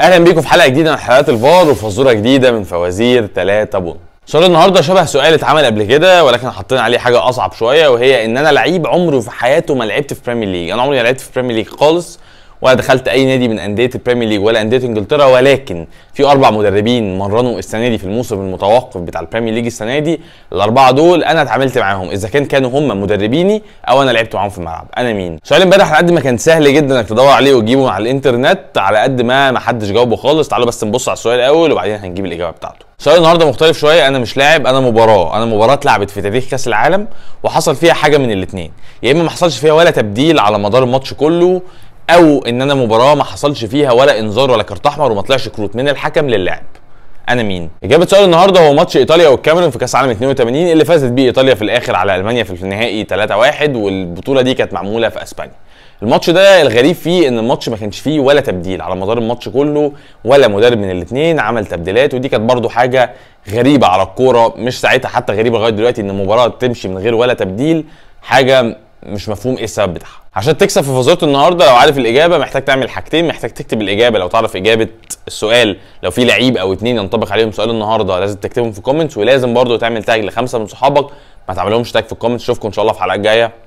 اهلا بيكم في حلقه جديده من حلقات الفار وفزوره جديده من فوازير 3 بون سؤال النهارده شبه سؤال اتعمل قبل كده ولكن حاطين عليه حاجه اصعب شويه وهي ان انا لعيب عمره في حياته ما لعبت في بريمير ليج انا عمري ما لعبت في بريمير ليج خالص ولا دخلت اي نادي من انديه البريمير ليج ولا انديه انجلترا ولكن في اربع مدربين مرنوا السنه دي في الموسم المتوقف بتاع البريمير ليج السنه دي الاربعه دول انا اتعاملت معاهم اذا كان كانوا هم مدربيني او انا لعبت معاهم في الملعب انا مين سؤال امبارح على قد ما كان سهل جدا انك تدور عليه وتجيبه على الانترنت على قد ما ما حدش جاوبه خالص تعالوا بس نبص على السؤال الاول وبعدين هنجيب الاجابه بتاعته سؤال النهارده مختلف شويه انا مش لاعب انا مباراه انا مباراه اتلعبت في تاريخ كاس العالم وحصل فيها حاجه من الاثنين يا اما ما حصلش فيها ولا تبديل على مدار الماتش كله او ان انا مباراه ما حصلش فيها ولا انذار ولا كارت احمر وما طلعش كروت من الحكم للاعب انا مين اجابه سؤال النهارده هو ماتش ايطاليا والكاميرون في كاس عالم 82 اللي فازت بيه ايطاليا في الاخر على المانيا في النهائي 3-1 والبطوله دي كانت معموله في اسبانيا الماتش ده الغريب فيه ان الماتش ما كانش فيه ولا تبديل على مدار الماتش كله ولا مدرب من الاثنين عمل تبديلات ودي كانت برضو حاجه غريبه على الكوره مش ساعتها حتى غريبه لغايه دلوقتي ان المباراه تمشي من غير ولا تبديل حاجه مش مفهوم ايه السبب بتاعها عشان تكسب في فزوره النهارده لو عارف الاجابه محتاج تعمل حاجتين محتاج تكتب الاجابه لو تعرف اجابه السؤال لو في لعيب او اتنين ينطبق عليهم سؤال النهارده لازم تكتبهم في الكومنتس ولازم برضو تعمل تاج لخمسه من صحابك ما تعملهمش تاج في الكومنتس اشوفكم ان شاء الله في الحلقه الجايه